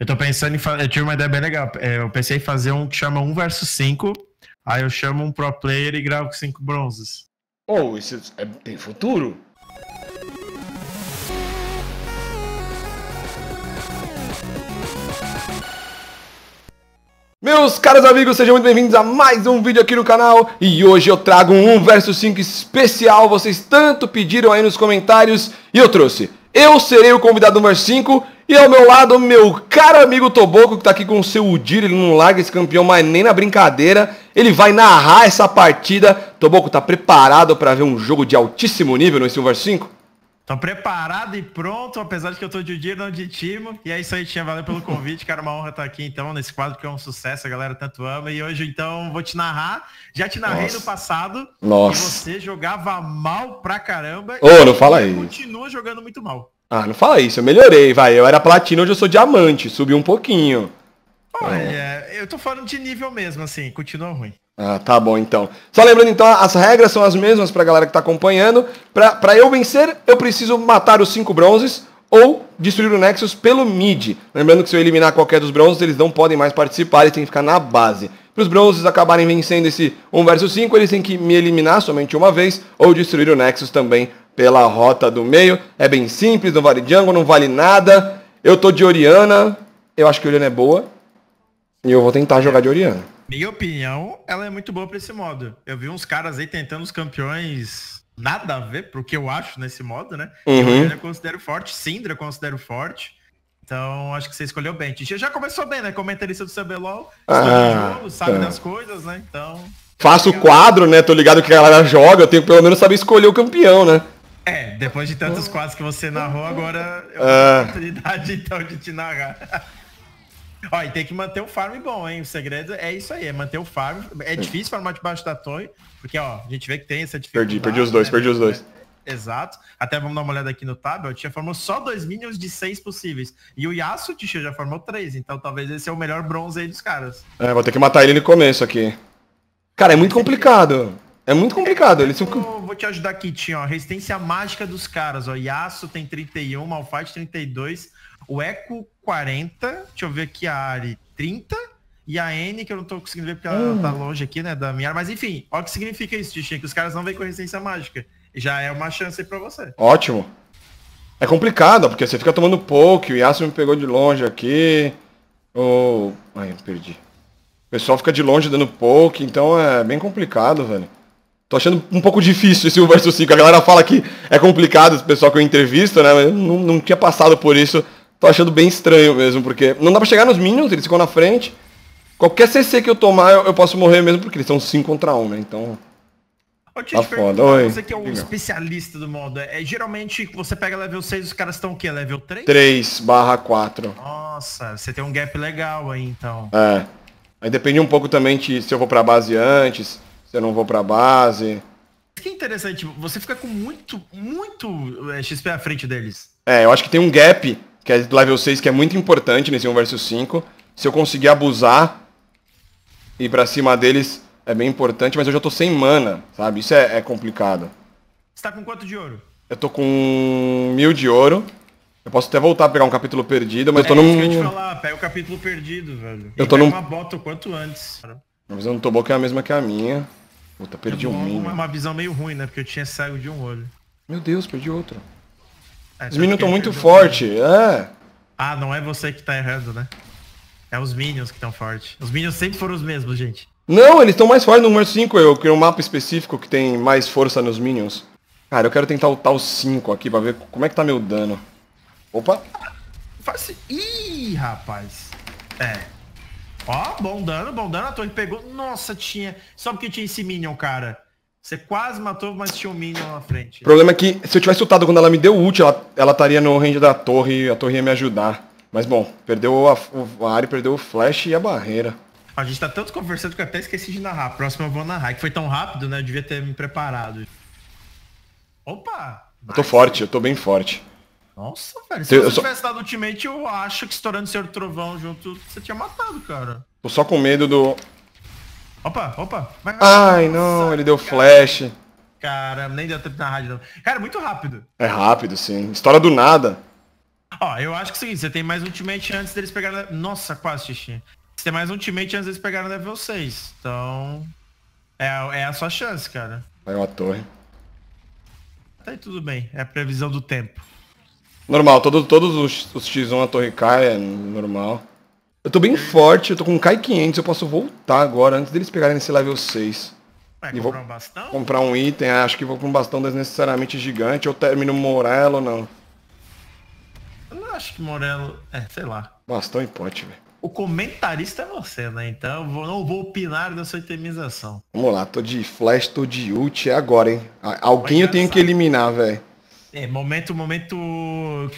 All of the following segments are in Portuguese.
Eu tô pensando em fazer. Eu tive uma ideia bem legal. É, eu pensei em fazer um que chama 1 versus 5. Aí eu chamo um pro player e gravo com 5 bronzes. Oh, isso é... tem futuro? Meus caros amigos, sejam muito bem-vindos a mais um vídeo aqui no canal E hoje eu trago um 1 vs 5 especial Vocês tanto pediram aí nos comentários E eu trouxe Eu serei o convidado número 5 e ao meu lado, meu caro amigo Toboco, que está aqui com o seu Udir, ele não larga esse campeão, mais nem na brincadeira. Ele vai narrar essa partida. Toboco, está preparado para ver um jogo de altíssimo nível no Silver 5? Tô preparado e pronto, apesar de que eu tô de Udir, não de Timo. E é isso aí, Tinha, valeu pelo convite, cara, é uma honra estar aqui, então, nesse quadro que é um sucesso, a galera tanto ama. E hoje, então, vou te narrar. Já te narrei Nossa. no passado. Nossa. Que você jogava mal pra caramba. Ô, oh, não fala aí. Continua jogando muito mal. Ah, não fala isso, eu melhorei, vai. Eu era platina, hoje eu sou diamante, subi um pouquinho. Olha, eu tô falando de nível mesmo, assim, continua ruim. Ah, tá bom então. Só lembrando então, as regras são as mesmas pra galera que tá acompanhando. Pra, pra eu vencer, eu preciso matar os cinco bronzes ou destruir o Nexus pelo mid. Lembrando que se eu eliminar qualquer dos bronzes, eles não podem mais participar, eles têm que ficar na base. Para os bronzes acabarem vencendo esse 1 versus 5, eles têm que me eliminar somente uma vez ou destruir o Nexus também pela rota do meio. É bem simples, não vale jungle, não vale nada. Eu tô de Oriana, eu acho que Oriana é boa. E eu vou tentar jogar de Oriana. Minha opinião, ela é muito boa para esse modo. Eu vi uns caras aí tentando os campeões nada a ver pro que eu acho nesse modo, né? Uhum. Eu considero forte, Sindra considero forte. Então, acho que você escolheu bem. Tixia já começou bem, né? Comentarista do CBLOL, ah, jogo, tá. sabe tá. das coisas, né? Então... Faço o quadro, né? Tô ligado que a galera joga, eu tenho que pelo menos saber escolher o campeão, né? É, depois de tantos quadros que você narrou, agora eu é. tenho a oportunidade então de te narrar. Ó, e tem que manter o farm bom, hein? O segredo é isso aí, é manter o farm. É difícil farmar debaixo da torre, porque ó, a gente vê que tem essa dificuldade. Perdi, perdi os dois, né? perdi os dois. É, exato. Até vamos dar uma olhada aqui no tab. O formou só dois minions de seis possíveis. E o Yasu Tia, já formou três. Então talvez esse é o melhor bronze aí dos caras. É, vou ter que matar ele no começo aqui. Cara, é muito complicado. É muito complicado. É, eles são... Vou te ajudar aqui, Tim, Resistência mágica dos caras, ó. Yasuo tem 31, Malphite 32, o Echo 40, deixa eu ver aqui a Ari 30, e a N, que eu não tô conseguindo ver porque ela tá hum. tá longe aqui, né, da minha Mas enfim, olha o que significa isso, Tichinha, que os caras não vêm com resistência mágica. Já é uma chance aí pra você. Ótimo. É complicado, porque você fica tomando pouco. o Yasuo me pegou de longe aqui. Ou. Ai, eu perdi. O pessoal fica de longe dando pouco, então é bem complicado, velho. Tô achando um pouco difícil esse 1 versus 5. A galera fala que é complicado, o pessoal que eu entrevisto, né? Eu não, não tinha passado por isso. Tô achando bem estranho mesmo, porque não dá pra chegar nos Minions, eles ficam na frente. Qualquer CC que eu tomar, eu, eu posso morrer mesmo, porque eles são 5 contra 1, né? Então. Eu tá foda. Oi. Você que é um Legal. especialista do modo. É, geralmente, você pega level 6, os caras estão o quê? Level 3? 3 barra 4. Nossa, você tem um gap legal aí, então. É. Aí depende um pouco também de, se eu vou pra base antes eu não vou pra base. Que interessante, você fica com muito, muito é, eh, XP à frente deles. É, eu acho que tem um gap, que é do level 6, que é muito importante nesse 1 versus 5. Se eu conseguir abusar e ir pra cima deles, é bem importante, mas eu já tô sem mana, sabe? Isso é, é complicado. Você tá com quanto de ouro? Eu tô com mil de ouro. Eu posso até voltar a pegar um capítulo perdido, mas é, eu tô é, num. Eu falar, pega o capítulo perdido, velho. Eu e tô num. Uma bota o quanto antes. Mas eu não tô boa que é a mesma que a minha. Puta, perdi é um mínimo. Uma visão meio ruim, né? Porque eu tinha cego de um olho. Meu Deus, perdi outro. É, os minions estão muito fortes. É. Ah, não é você que tá errando, né? É os minions que estão fortes. Os minions sempre foram os mesmos, gente. Não, eles estão mais fortes no número 5, eu criei um mapa específico que tem mais força nos minions. Cara, eu quero tentar o tal 5 aqui pra ver como é que tá meu dano. Opa! Faz... Ih, rapaz. É, Ó, bom dano, bom dano. A torre pegou. Nossa, tinha. Só porque tinha esse Minion, cara. Você quase matou, mas tinha um Minion na frente. O problema é que se eu tivesse lutado quando ela me deu ult, ela, ela estaria no range da torre, a torre ia me ajudar. Mas bom, perdeu a, a área, perdeu o flash e a barreira. A gente tá tanto conversando que eu até esqueci de narrar. Próximo próxima eu vou narrar, que foi tão rápido, né? Eu devia ter me preparado. Opa! Eu tô nice. forte, eu tô bem forte. Nossa, velho. Se eu, você só... tivesse dado ultimate, eu acho que estourando o seu trovão junto, você tinha matado, cara. Tô só com medo do. Opa, opa. vai. Ai, Nossa, não, ele deu cara. flash. Cara, nem deu tempo na rádio, não. Cara, muito rápido. É rápido, sim. História do nada. Ó, eu acho que é o seguinte, você tem mais ultimate antes deles pegarem... Nossa, quase, Xixi. Você tem mais ultimate antes deles pegarem level 6. Então... É, é a sua chance, cara. Vai uma torre. Tá aí tudo bem. É a previsão do tempo. Normal, todo, todos os, os X1 a torre cai, é normal. Eu tô bem forte, eu tô com Kai 500, eu posso voltar agora, antes deles pegarem esse level 6. Vai comprar um bastão? Comprar um item, ah, acho que vou com um bastão desnecessariamente gigante, ou termino Morello ou não. Eu não acho que Morello, é, sei lá. Bastão e pote, velho. O comentarista é você, né? Então eu vou, não vou opinar da sua itemização. Vamos lá, tô de flash, tô de ult, é agora, hein? Alguém eu tenho que eliminar, velho. É, momento, momento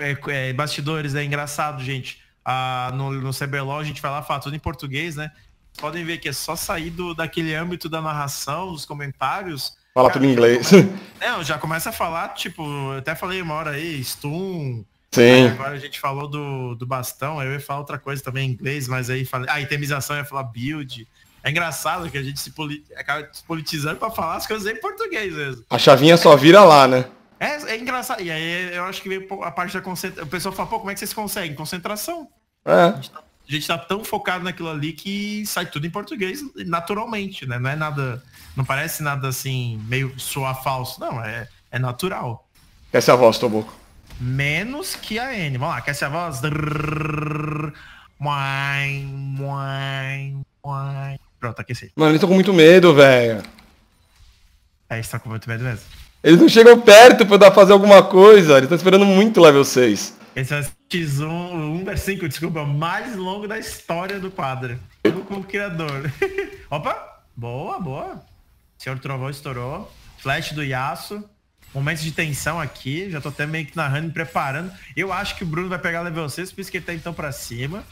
é, é, bastidores, é engraçado, gente. Ah, no, no CBLOL a gente vai lá falar tudo em português, né? Podem ver que é só sair do, daquele âmbito da narração, dos comentários. Fala tudo em inglês. começa, não, já começa a falar, tipo, eu até falei uma hora aí, stun. Sim. Aí agora a gente falou do, do bastão, aí eu ia falar outra coisa também em inglês, mas aí falei. Ah, itemização ia falar build. É engraçado que a gente se acaba se politizando para falar as coisas em português mesmo. A chavinha só vira lá, né? É, é engraçado. E aí eu acho que veio a parte da concentração. O pessoal fala, pô, como é que vocês conseguem? Concentração. É. A gente, tá, a gente tá tão focado naquilo ali que sai tudo em português naturalmente, né? Não é nada. Não parece nada assim, meio soar falso. Não, é, é natural. Essa é a voz, Toboco. Menos que a N. Vamos lá, quer ser a voz? Pronto, aqueci. Mano, eles estão com muito medo, velho. É, eles estão tá com muito medo mesmo. Eles não chegam perto pra dar fazer alguma coisa. Eles estão esperando muito level 6. Esse é o X1 1 5, desculpa, é mais longo da história do quadro. Eu como criador. Opa! Boa, boa. senhor Trovão estourou. Flash do Yasuo. Momento de tensão aqui. Já tô até meio que narrando e preparando. Eu acho que o Bruno vai pegar level 6, por isso que ele tá então pra cima.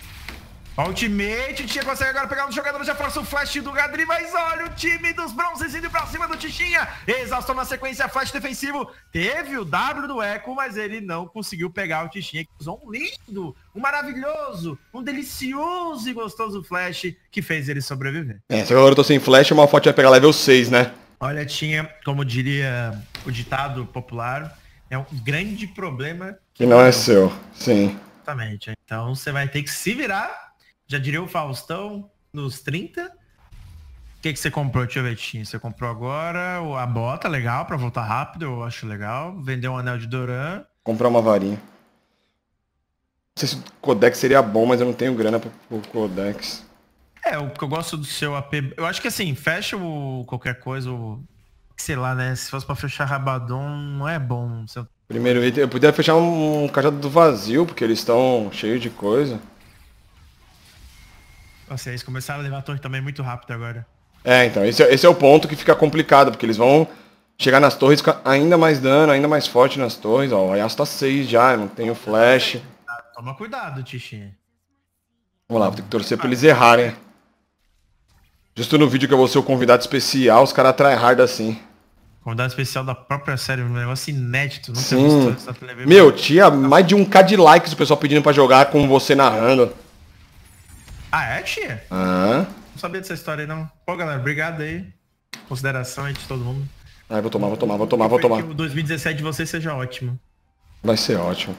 Ultimate, o Tichinha consegue agora pegar um jogador, já força o flash do Gadri, mas olha o time dos bronzes indo pra cima do Tichinha. Exaustão na sequência, flash defensivo. Teve o W do Echo, mas ele não conseguiu pegar o Tichinha, que usou um lindo, um maravilhoso, um delicioso e gostoso flash que fez ele sobreviver. É, se agora eu tô sem flash, o Malfote vai pegar level 6, né? Olha, tinha, como diria o ditado popular, é um grande problema. Que não é seu, sim. Exatamente. Então você vai ter que se virar já diria o Faustão nos 30. O que, que você comprou, Tio Betinho? Você comprou agora a bota, legal, para voltar rápido, eu acho legal. Vendeu um anel de Doran. Comprar uma varinha. Não sei se o Codex seria bom, mas eu não tenho grana pro, pro Codex. É, o que eu gosto do seu AP. Eu acho que assim, fecha o qualquer coisa, o. Sei lá, né? Se fosse pra fechar Rabadon, não é bom. Primeiro item, eu podia fechar um, um cajado do vazio, porque eles estão cheios de coisa. Nossa, eles começaram a levar a torre também muito rápido agora. É, então, esse, é, esse é o ponto que fica complicado, porque eles vão chegar nas torres ainda mais dano, ainda mais forte nas torres. Ó, o Ayasu tá 6 já, eu não tenho flash. Toma cuidado, Tichinha. Vamos lá, vou ter que torcer ah. pra eles errarem. Justo no vídeo que eu vou ser o convidado especial, os caras hard assim. Convidado especial da própria série, um negócio inédito. Nunca Sim. Meu, tinha mais de um K de likes o pessoal pedindo pra jogar com você narrando. Ah, é, tia? Não sabia dessa história aí, não. Pô, galera, obrigado aí. Consideração aí de todo mundo. Ah, vou tomar, vou tomar, vou tomar, vou tomar. Que o 2017 de vocês seja ótimo. Vai ser ótimo.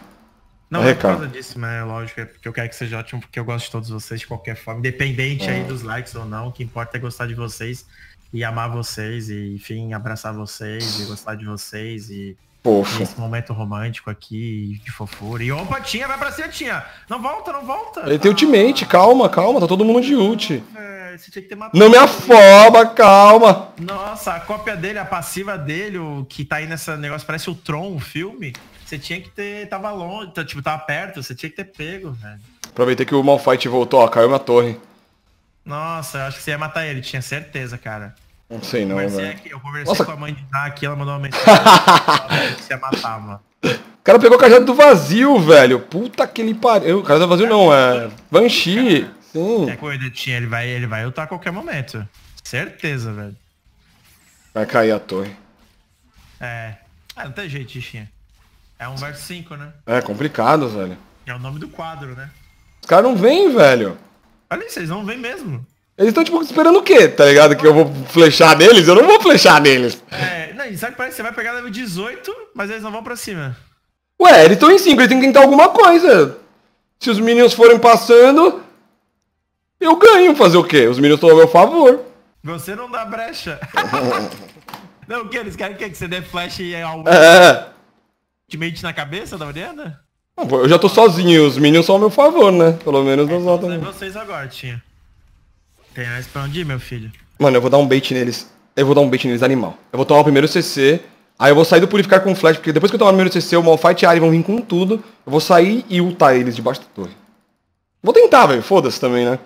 Não é, por causa disso, mas né? é lógico, é porque eu quero que seja ótimo, porque eu gosto de todos vocês de qualquer forma, independente é. aí dos likes ou não, o que importa é gostar de vocês e amar vocês e, enfim, abraçar vocês e gostar de vocês e Fofo. Esse momento romântico aqui, de fofura. E opa, Tinha, vai pra cima, Tinha. Não volta, não volta. Ele tem ah, ultimate, calma, calma. Tá todo mundo de ult. É, não me afoba, calma. Nossa, a cópia dele, a passiva dele, o que tá aí nesse negócio, parece o Tron, o filme. Você tinha que ter... Tava longe, tá, tipo, tava perto. Você tinha que ter pego, velho. Aproveitei que o Malfight voltou, ó. Caiu na torre. Nossa, eu acho que você ia matar ele. Tinha certeza, cara. Não sei não, velho. Eu conversei Nossa. com a mãe de Ná aqui, ela mandou uma mensagem. se matava. O cara pegou o cajado do vazio, velho. Puta que ele pariu. O cajado do vazio não, é. Banshee. Sim. É cornetinha, ele vai, ele vai lutar a qualquer momento. Certeza, velho. Vai cair a torre. É. Ah, não tem jeito, Tichinha. É um verso 5, né? É complicado, velho. É o nome do quadro, né? Os caras não vêm, velho. Olha isso, eles não vêm mesmo. Eles estão, tipo, esperando o quê, tá ligado? Que eu vou flechar neles? Eu não vou flechar neles. É, não, sabe que parece é? que você vai pegar level 18, mas eles não vão pra cima. Ué, eles estão em 5, eles têm que tentar alguma coisa. Se os minions forem passando, eu ganho. Fazer o quê? Os minions estão ao meu favor. Você não dá brecha. não, o que? Eles querem o quê? Que você dê flash e algo. é. ultimate na cabeça da Oriana? Eu já tô sozinho, os minions são ao meu favor, né? Pelo menos é, nos outros. Então é vocês agora, tinha. Tem mais pra onde ir, meu filho. Mano, eu vou dar um bait neles. Eu vou dar um bait neles animal. Eu vou tomar o primeiro CC. Aí eu vou sair do purificar com flash, porque depois que eu tomar o primeiro CC, o Malfite e a Ari vão vir com tudo. Eu vou sair e ultar eles debaixo da torre. Vou tentar, velho. Foda-se também, né?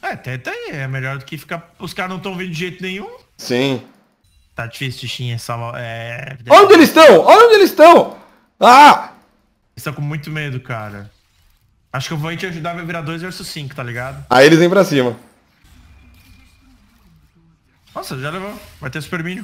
É, tenta aí. É melhor do que ficar... Os caras não estão vindo de jeito nenhum. Sim. Tá difícil, Tichinha. Salva... É... é Olha onde eles estão! Olha onde eles estão! Ah! Eles estão com muito medo, cara. Acho que eu vou te ajudar a virar 2 versus 5, tá ligado? Aí eles vêm pra cima. Nossa, já levou. Vai ter super minion.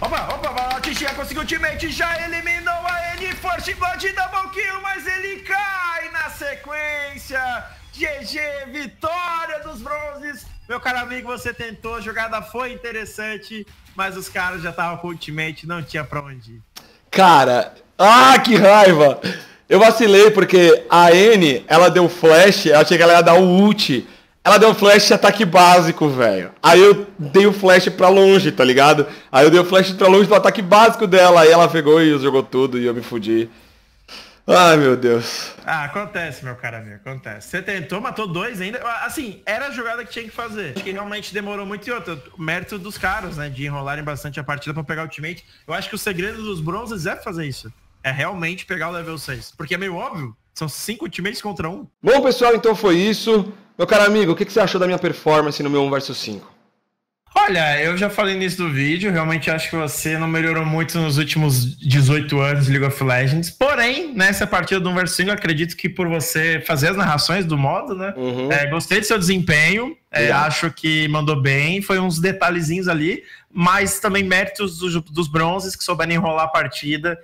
Opa, opa, a lá, conseguiu o teammate, já eliminou a N Force Blood da Kill, mas ele cai na sequência. GG, vitória dos bronzes. Meu caro amigo, você tentou, a jogada foi interessante, mas os caras já estavam com o ultimate, não tinha pra onde ir. Cara, ah, que raiva! Eu vacilei porque a N, ela deu flash, eu achei que ela ia dar o ult. Ela deu flash de ataque básico, velho. Aí eu dei o flash pra longe, tá ligado? Aí eu dei o flash pra longe do ataque básico dela. Aí ela pegou e jogou tudo e eu me fudi. Ai, meu Deus. Ah, acontece, meu cara, meu, acontece. Você tentou, matou dois ainda. Assim, era a jogada que tinha que fazer. Acho que realmente demorou muito e outra. Mérito dos caras, né? De enrolarem bastante a partida para pegar o ultimate. Eu acho que o segredo dos bronzes é fazer isso é realmente pegar o level 6. Porque é meio óbvio, são cinco times contra um. Bom, pessoal, então foi isso. Meu caro amigo, o que, você achou da minha performance no meu 1 vs 5? Olha, eu já falei nisso do vídeo, realmente acho que você não melhorou muito nos últimos 18 anos de League of Legends. Porém, nessa partida do 1 vs 5, acredito que por você fazer as narrações do modo, né? Uhum. É, gostei do seu desempenho, é, acho que mandou bem, foi uns detalhezinhos ali, mas também méritos dos, dos bronzes que souberam enrolar a partida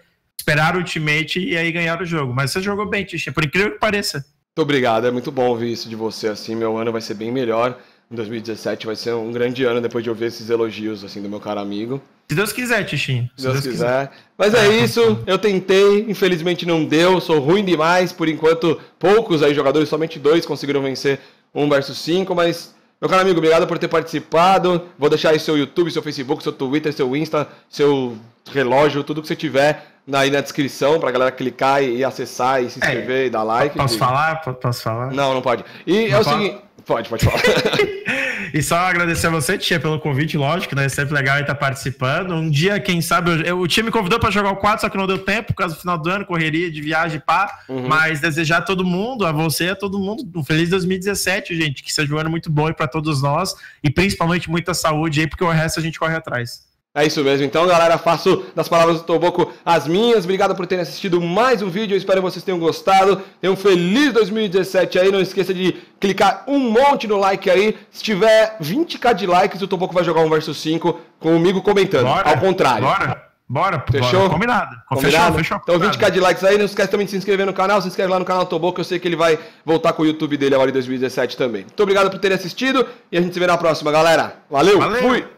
esperar o ultimate e aí ganhar o jogo. Mas você jogou bem, Tichinho. por incrível que pareça. Muito obrigado, é muito bom ouvir isso de você. Assim, meu ano vai ser bem melhor. Em 2017 vai ser um grande ano depois de ouvir esses elogios assim do meu caro amigo. Se Deus quiser, Tichinho. Se, Se Deus, Deus quiser. quiser. Mas é isso, eu tentei, infelizmente não deu, sou ruim demais. Por enquanto, poucos aí jogadores, somente dois conseguiram vencer um versus 5, mas meu caro amigo, obrigado por ter participado. Vou deixar aí seu YouTube, seu Facebook, seu Twitter, seu Insta, seu relógio, tudo que você tiver aí na descrição para galera clicar e, e acessar e se é, inscrever é, e dar like. Posso e... falar? Posso falar? Não, não pode. E não é o seguinte. Pode, pode falar. e só agradecer a você, Tia, pelo convite, lógico, né? É sempre legal estar participando. Um dia, quem sabe, eu, eu, o time me convidou para jogar o 4, só que não deu tempo, por causa do final do ano, correria de viagem, pá. Uhum. Mas desejar a todo mundo, a você, a todo mundo, um feliz 2017, gente. Que seja um ano muito bom para todos nós. E principalmente muita saúde aí, porque o resto a gente corre atrás. É isso mesmo. Então, galera, faço das palavras do Toboco as minhas. Obrigado por terem assistido mais um vídeo. Eu espero que vocês tenham gostado. Tenham um feliz 2017 aí. Não esqueça de clicar um monte no like aí. Se tiver 20k de likes, o Toboco vai jogar um verso 5 comigo comentando. Bora, Ao contrário. Bora. Bora, fechou? Bora. Combinado. Combinado. Fechou, fechou. Então 20k de likes aí. Não esquece também de se inscrever no canal. Se inscreve lá no canal Toboco. Eu sei que ele vai voltar com o YouTube dele agora em 2017 também. Muito obrigado por terem assistido. E a gente se vê na próxima, galera. Valeu. Valeu. Fui.